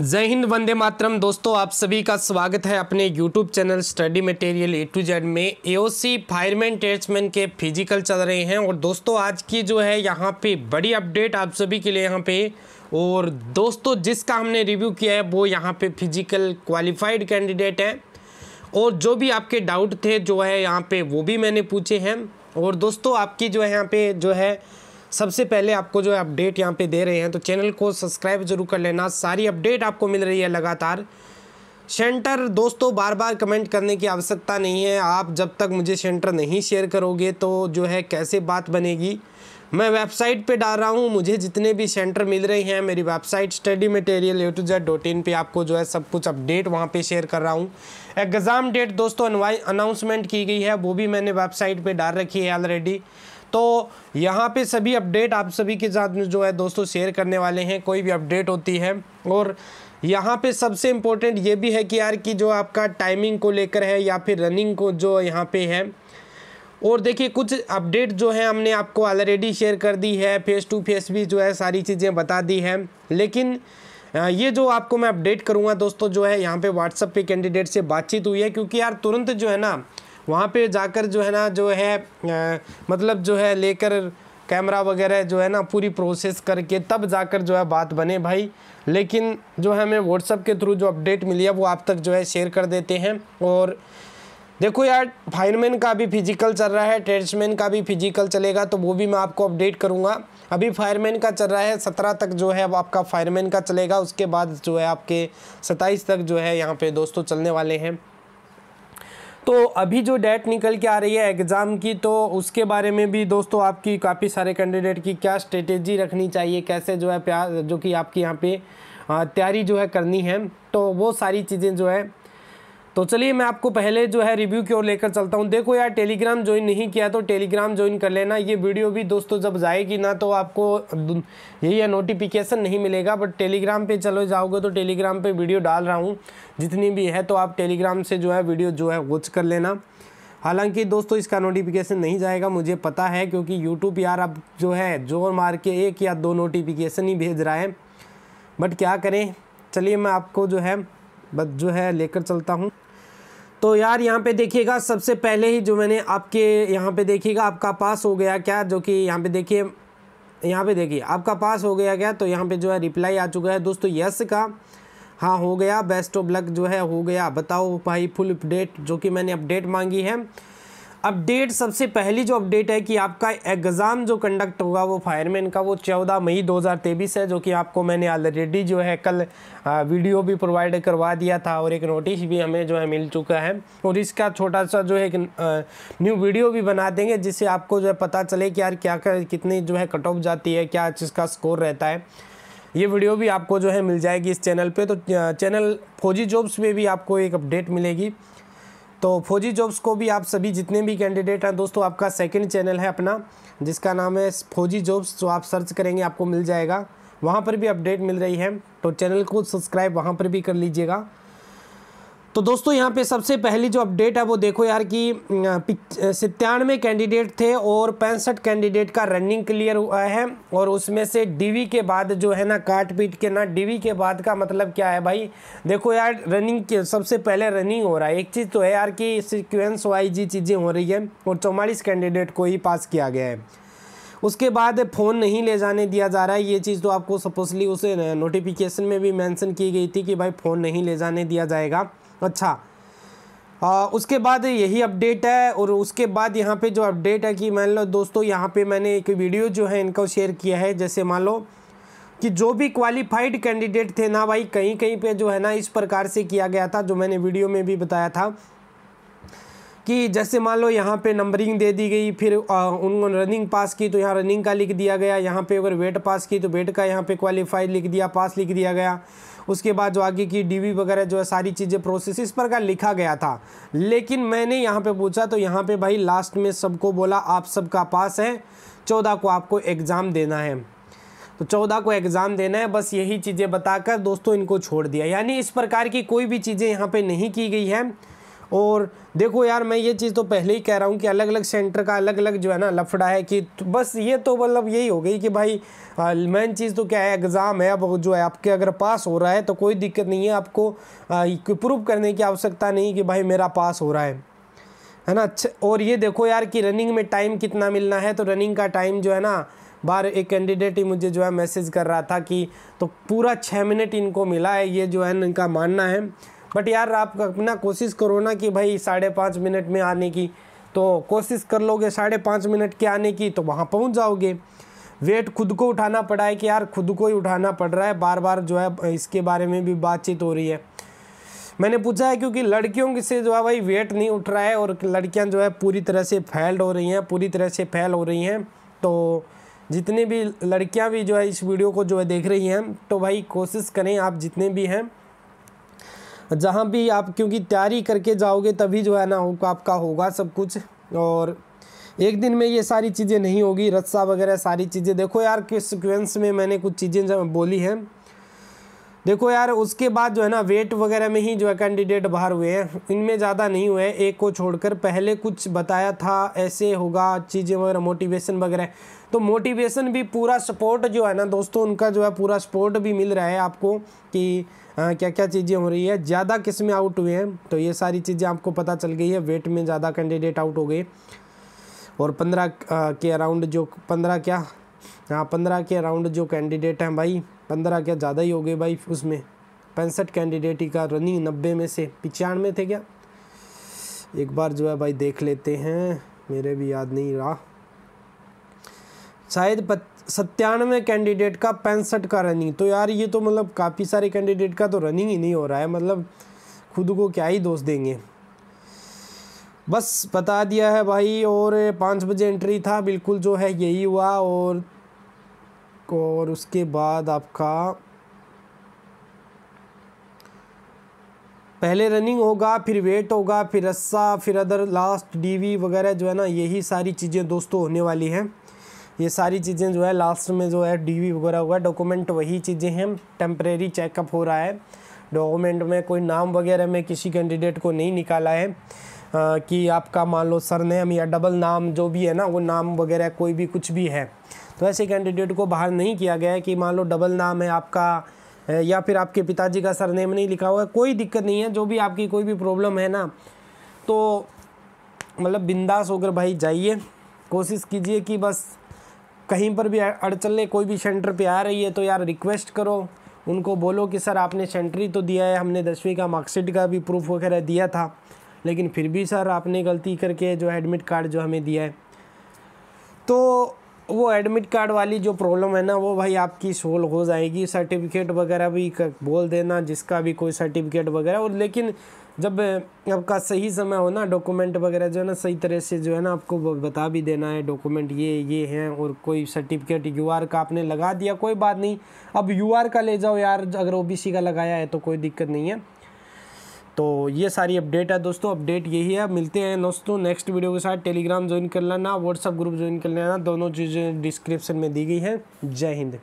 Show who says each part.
Speaker 1: जय हिंद वंदे मातरम दोस्तों आप सभी का स्वागत है अपने YouTube channel study material A to Z में एओसी फायरमैन टेट्समैन के फिजिकल चल रहे हैं और दोस्तों आज की जो है यहाँ पे बड़ी अपडेट आप सभी के लिए यहाँ पे और दोस्तों जिसका हमने रिव्यू किया है वो यहाँ पे फिजिकल क्वालिफाइड कैंडिडेट है और जो भी आपके डाउट थे जो है यहाँ पर वो भी मैंने पूछे हैं और दोस्तों आपकी जो है यहाँ पर जो है सबसे पहले आपको जो है अपडेट यहाँ पे दे रहे हैं तो चैनल को सब्सक्राइब जरूर कर लेना सारी अपडेट आपको मिल रही है लगातार सेंटर दोस्तों बार बार कमेंट करने की आवश्यकता नहीं है आप जब तक मुझे सेंटर नहीं शेयर करोगे तो जो है कैसे बात बनेगी मैं वेबसाइट पे डाल रहा हूँ मुझे जितने भी सेंटर मिल रहे हैं मेरी website study material A to Z dot in पर आपको जो है सब कुछ अपडेट वहाँ पे शेयर कर रहा हूँ एग्ज़ाम डेट दोस्तों अनाउंसमेंट की गई है वो भी मैंने वेबसाइट पे डाल रखी है ऑलरेडी तो यहाँ पे सभी अपडेट आप सभी के साथ में जो है दोस्तों शेयर करने वाले हैं कोई भी अपडेट होती है और यहाँ पे सबसे इम्पोर्टेंट ये भी है कि यार कि जो आपका टाइमिंग को लेकर है या फिर रनिंग को जो यहाँ पे है और देखिए कुछ अपडेट जो है हमने आपको ऑलरेडी शेयर कर दी है फेस टू फेस भी जो है सारी चीज़ें बता दी हैं लेकिन ये जो आपको मैं अपडेट करूँगा दोस्तों जो है यहाँ पे व्हाट्सअप पे कैंडिडेट से बातचीत हुई है क्योंकि यार तुरंत जो है ना वहाँ पे जाकर जो है ना जो है आ, मतलब जो है लेकर कैमरा वगैरह जो है ना पूरी प्रोसेस करके तब जाकर जो है बात बने भाई लेकिन जो है हमें व्हाट्सअप के थ्रू जो अपडेट मिली है वो आप तक जो है शेयर कर देते हैं और देखो यार फायरमैन का भी फिजिकल चल रहा है ट्रेड्समैन का भी फिजिकल चलेगा तो वो भी मैं आपको अपडेट करूँगा अभी फायरमैन का चल रहा है सत्रह तक जो है अब आपका फायरमैन का चलेगा उसके बाद जो है आपके सत्ताईस तक जो है यहाँ पे दोस्तों चलने वाले हैं तो अभी जो डेट निकल के आ रही है एग्ज़ाम की तो उसके बारे में भी दोस्तों आपकी काफ़ी सारे कैंडिडेट की क्या स्ट्रेटेजी रखनी चाहिए कैसे जो है प्यार जो कि आपकी यहाँ पे तैयारी जो है करनी है तो वो सारी चीज़ें जो है तो चलिए मैं आपको पहले जो है रिव्यू की ओर लेकर चलता हूँ देखो यार टेलीग्राम ज्वाइन नहीं किया तो टेलीग्राम ज्वाइन कर लेना ये वीडियो भी दोस्तों जब जाएगी ना तो आपको यही है नोटिफिकेशन नहीं मिलेगा बट टेलीग्राम पे चलो जाओगे तो टेलीग्राम पे वीडियो डाल रहा हूँ जितनी भी है तो आप टेलीग्राम से जो है वीडियो जो है वॉच कर लेना हालांकि दोस्तों इसका नोटिफिकेशन नहीं जाएगा मुझे पता है क्योंकि यूट्यूब यार अब जो है जोर मार के एक या दो नोटिफिकेशन ही भेज रहा है बट क्या करें चलिए मैं आपको जो है बस जो है लेकर चलता हूँ तो यार यहाँ पे देखिएगा सबसे पहले ही जो मैंने आपके यहाँ पे देखिएगा आपका पास हो गया क्या जो कि यहाँ पे देखिए यहाँ पे देखिए आपका पास हो गया क्या तो यहाँ पे जो है रिप्लाई आ चुका है दोस्तों यस का हाँ हो गया बेस्ट ऑफ लक जो है हो गया बताओ भाई फुल अपडेट जो कि मैंने अपडेट मांगी है अपडेट सबसे पहली जो अपडेट है कि आपका एग्ज़ाम जो कंडक्ट होगा वो फायरमैन का वो 14 मई 2023 है जो कि आपको मैंने ऑलरेडी जो है कल वीडियो भी प्रोवाइड करवा दिया था और एक नोटिस भी हमें जो है मिल चुका है और इसका छोटा सा जो है एक न्यू वीडियो भी बना देंगे जिससे आपको जो है पता चले कि यार क्या कर, कितनी जो है कट ऑफ जाती है क्या इसका स्कोर रहता है ये वीडियो भी आपको जो है मिल जाएगी इस चैनल पर तो चैनल फौजी जॉब्स में भी आपको एक अपडेट मिलेगी तो फौजी जॉब्स को भी आप सभी जितने भी कैंडिडेट हैं दोस्तों आपका सेकंड चैनल है अपना जिसका नाम है फौजी जॉब्स जो आप सर्च करेंगे आपको मिल जाएगा वहाँ पर भी अपडेट मिल रही है तो चैनल को सब्सक्राइब वहाँ पर भी कर लीजिएगा तो दोस्तों यहाँ पे सबसे पहली जो अपडेट है वो देखो यार कि सत्तानवे कैंडिडेट थे और पैंसठ कैंडिडेट का रनिंग क्लियर हुआ है और उसमें से डीवी के बाद जो है ना काट पीट के ना डीवी के बाद का मतलब क्या है भाई देखो यार रनिंग सबसे पहले रनिंग हो रहा है एक चीज़ तो है यार कि सिक्वेंस वाइज ही चीज़ें हो रही है और चौवालीस कैंडिडेट को ही पास किया गया है उसके बाद फ़ोन नहीं ले जाने दिया जा रहा है ये चीज़ तो आपको सपोजली उसे नोटिफिकेशन में भी मैंसन की गई थी कि भाई फ़ोन नहीं ले जाने दिया जाएगा अच्छा आ, उसके बाद यही अपडेट है और उसके बाद यहाँ पे जो अपडेट है कि मान लो दोस्तों यहाँ पे मैंने एक वीडियो जो है इनको शेयर किया है जैसे मान लो कि जो भी क्वालिफाइड कैंडिडेट थे ना भाई कहीं कहीं पे जो है ना इस प्रकार से किया गया था जो मैंने वीडियो में भी बताया था कि जैसे मान लो यहाँ पे नंबरिंग दे दी गई फिर उन्होंने रनिंग पास की तो यहाँ रनिंग का लिख दिया गया यहाँ पे अगर वेट पास की तो वेट का यहाँ पे क्वालिफाइड लिख दिया पास लिख दिया गया उसके बाद जो आगे की डीवी वगैरह जो है सारी चीज़ें प्रोसेस इस प्रकार लिखा गया था लेकिन मैंने यहाँ पे पूछा तो यहाँ पे भाई लास्ट में सबको बोला आप सबका पास है चौदह को आपको एग्ज़ाम देना है तो चौदह को एग्ज़ाम देना है बस यही चीज़ें बताकर दोस्तों इनको छोड़ दिया यानी इस प्रकार की कोई भी चीज़ें यहाँ पर नहीं की गई है और देखो यार मैं ये चीज़ तो पहले ही कह रहा हूँ कि अलग अलग सेंटर का अलग अलग जो है ना लफड़ा है कि तो बस ये तो मतलब यही हो गई कि भाई मेन चीज़ तो क्या है एग्ज़ाम है अब जो है आपके अगर पास हो रहा है तो कोई दिक्कत नहीं है आपको प्रूव करने की आवश्यकता नहीं कि भाई मेरा पास हो रहा है है ना अच्छा और ये देखो यार कि रनिंग में टाइम कितना मिलना है तो रनिंग का टाइम जो है ना बार एक कैंडिडेट ही मुझे जो है मैसेज कर रहा था कि तो पूरा छः मिनट इनको मिला है ये जो है इनका मानना है बट यार आप अपना कोशिश करो ना कि भाई साढ़े पाँच मिनट में आने की तो कोशिश कर लोगे साढ़े पाँच मिनट के आने की तो वहाँ पहुँच जाओगे वेट खुद को उठाना पड़ा है कि यार खुद को ही उठाना पड़ रहा है बार बार जो है इसके बारे में भी बातचीत हो रही है मैंने पूछा है क्योंकि लड़कियों से जो है भाई वेट नहीं उठ रहा है और लड़कियाँ जो है पूरी तरह से फैल्ड हो रही हैं पूरी तरह से फैल हो रही हैं तो जितने भी लड़कियाँ भी जो है इस वीडियो को जो है देख रही हैं तो भाई कोशिश करें आप जितने भी हैं जहाँ भी आप क्योंकि तैयारी करके जाओगे तभी जो है ना हो, आपका होगा सब कुछ और एक दिन में ये सारी चीज़ें नहीं होगी रस्सा वगैरह सारी चीज़ें देखो यार किस सिक्वेंस में मैंने कुछ चीज़ें जब बोली हैं देखो यार उसके बाद जो है ना वेट वगैरह में ही जो है कैंडिडेट बाहर हुए हैं इनमें ज़्यादा नहीं हुए हैं एक को छोड़कर पहले कुछ बताया था ऐसे होगा चीज़ें वगैरह मोटिवेशन वगैरह तो मोटिवेशन भी पूरा सपोर्ट जो है ना दोस्तों उनका जो है पूरा सपोर्ट भी मिल रहा है आपको कि हाँ क्या क्या चीज़ें हो रही है ज़्यादा किस में आउट हुए हैं तो ये सारी चीज़ें आपको पता चल गई है वेट में ज़्यादा कैंडिडेट आउट हो गए और पंद्रह के अराउंड जो पंद्रह क्या हाँ पंद्रह के अराउंड जो कैंडिडेट हैं भाई पंद्रह क्या ज़्यादा ही हो गए भाई उसमें पैंसठ कैंडिडेट ही का रनिंग नब्बे में से पचानवे थे क्या एक बार जो है भाई देख लेते हैं मेरे भी याद नहीं रहा शायद सत्तानवे कैंडिडेट का पैंसठ का रनिंग तो यार ये तो मतलब काफ़ी सारे कैंडिडेट का तो रनिंग ही नहीं हो रहा है मतलब खुद को क्या ही दोष देंगे बस बता दिया है भाई और पाँच बजे एंट्री था बिल्कुल जो है यही हुआ और और उसके बाद आपका पहले रनिंग होगा फिर वेट होगा फिर रस्सा फिर अदर लास्ट डीवी वगैरह जो है ना यही सारी चीज़ें दोस्तों होने वाली हैं ये सारी चीज़ें जो है लास्ट में जो है डीवी वगैरह हुआ डॉक्यूमेंट वही चीज़ें हैं टेम्प्रेरी चेकअप हो रहा है डॉक्यूमेंट में कोई नाम वगैरह में किसी कैंडिडेट को नहीं निकाला है आ, कि आपका मान लो सरनेम या डबल नाम जो भी है ना वो नाम वगैरह कोई भी कुछ भी है तो ऐसे कैंडिडेट को बाहर नहीं किया गया है कि मान लो डबल नाम है आपका या फिर आपके पिताजी का सरनेम नहीं लिखा हुआ है कोई दिक्कत नहीं है जो भी आपकी कोई भी प्रॉब्लम है ना तो मतलब बिंदास होकर भाई जाइए कोशिश कीजिए कि बस कहीं पर भी ले कोई भी सेंटर पे आ रही है तो यार रिक्वेस्ट करो उनको बोलो कि सर आपने सेंट्री तो दिया है हमने दसवीं का मार्कशीट का भी प्रूफ वगैरह दिया था लेकिन फिर भी सर आपने गलती करके जो एडमिट कार्ड जो हमें दिया है तो वो एडमिट कार्ड वाली जो प्रॉब्लम है ना वो भाई आपकी सोल्व हो जाएगी सर्टिफिकेट वगैरह भी बोल देना जिसका भी कोई सर्टिफिकेट वगैरह और लेकिन जब आपका सही समय हो ना डॉक्यूमेंट वगैरह जो है ना सही तरह से जो है ना आपको बता भी देना है डॉक्यूमेंट ये ये हैं और कोई सर्टिफिकेट यूआर का आपने लगा दिया कोई बात नहीं अब यूआर का ले जाओ यार अगर ओबीसी का लगाया है तो कोई दिक्कत नहीं है तो ये सारी अपडेट है दोस्तों अपडेट यही है मिलते हैं दोस्तों नेक्स्ट वीडियो के साथ टेलीग्राम ज्वाइन कर लेना व्हाट्सअप ग्रुप ज्वाइन कर लेना दोनों चीज़ें डिस्क्रिप्शन में दी गई हैं जय हिंद